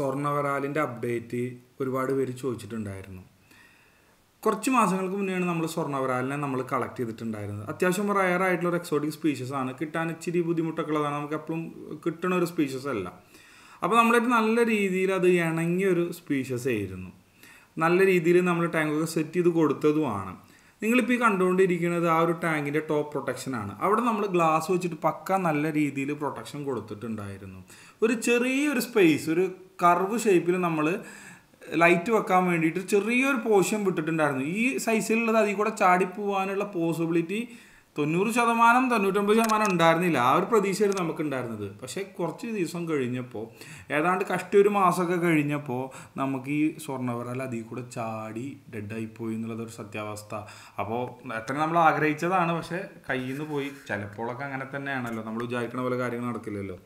സ്വർണ്ണവരാലിൻ്റെ update ഒരുപാട് പേര് ചോദിച്ചിട്ടുണ്ടായിരുന്നു കുറച്ച് മാസങ്ങൾക്ക് മുന്നെയാണ് നമ്മൾ സ്വർണ്ണവരാലിനെ നമ്മൾ കളക്ട് ചെയ്തിട്ടുണ്ടായിരുന്നത് അത്യാവശ്യം റയർ ആയിട്ടുള്ള ഒരു എക്സോട്ടിക് സ്പീഷ്യസ് ആണ് കിട്ടാൻ ഇച്ചിരി ബുദ്ധിമുട്ടൊക്കെയുള്ളതാണ് നമുക്ക് എപ്പോഴും കിട്ടണ ഒരു സ്പീഷ്യസ് അല്ല അപ്പോൾ നമ്മളൊരു നല്ല രീതിയിൽ അത് ഇണങ്ങിയ ഒരു സ്പീഷ്യസ് ആയിരുന്നു നല്ല രീതിയിൽ നമ്മൾ ടാങ്കൊക്കെ സെറ്റ് ചെയ്ത് കൊടുത്തതുമാണ് നിങ്ങളിപ്പോൾ ഈ കണ്ടുകൊണ്ടിരിക്കുന്നത് ആ ഒരു ടാങ്കിൻ്റെ ടോപ്പ് പ്രൊട്ടക്ഷനാണ് അവിടെ നമ്മൾ ഗ്ലാസ് വെച്ചിട്ട് പക്ക നല്ല രീതിയിൽ പ്രൊട്ടക്ഷൻ കൊടുത്തിട്ടുണ്ടായിരുന്നു ഒരു ചെറിയൊരു സ്പേസ് ഒരു കർവ് ഷേപ്പിൽ നമ്മൾ ലൈറ്റ് വെക്കാൻ വേണ്ടിയിട്ട് ചെറിയൊരു പോർഷൻ വിട്ടിട്ടുണ്ടായിരുന്നു ഈ സൈസിലുള്ളത് അതിൽ കൂടെ ചാടിപ്പോവാനുള്ള പോസിബിലിറ്റി തൊണ്ണൂറ് ശതമാനം തൊണ്ണൂറ്റൊമ്പത് ശതമാനം ഉണ്ടായിരുന്നില്ല ആ ഒരു പ്രതീക്ഷയായിരുന്നു നമുക്ക് ഉണ്ടായിരുന്നത് പക്ഷേ കുറച്ച് ദിവസം കഴിഞ്ഞപ്പോൾ ഏതാണ്ട് കഷ്ടം ഒരു മാസമൊക്കെ കഴിഞ്ഞപ്പോൾ നമുക്ക് ഈ സ്വർണ്ണവരാൽ അതിൽ കൂടെ ചാടി ഡെഡായിപ്പോയി എന്നുള്ളത് ഒരു സത്യാവസ്ഥ അപ്പോൾ എത്ര നമ്മൾ ആഗ്രഹിച്ചതാണ് പക്ഷേ കയ്യിൽ നിന്ന് പോയി ചിലപ്പോഴൊക്കെ അങ്ങനെ തന്നെയാണല്ലോ നമ്മൾ വിചാരിക്കണ പോലെ കാര്യങ്ങൾ നടക്കില്ലല്ലോ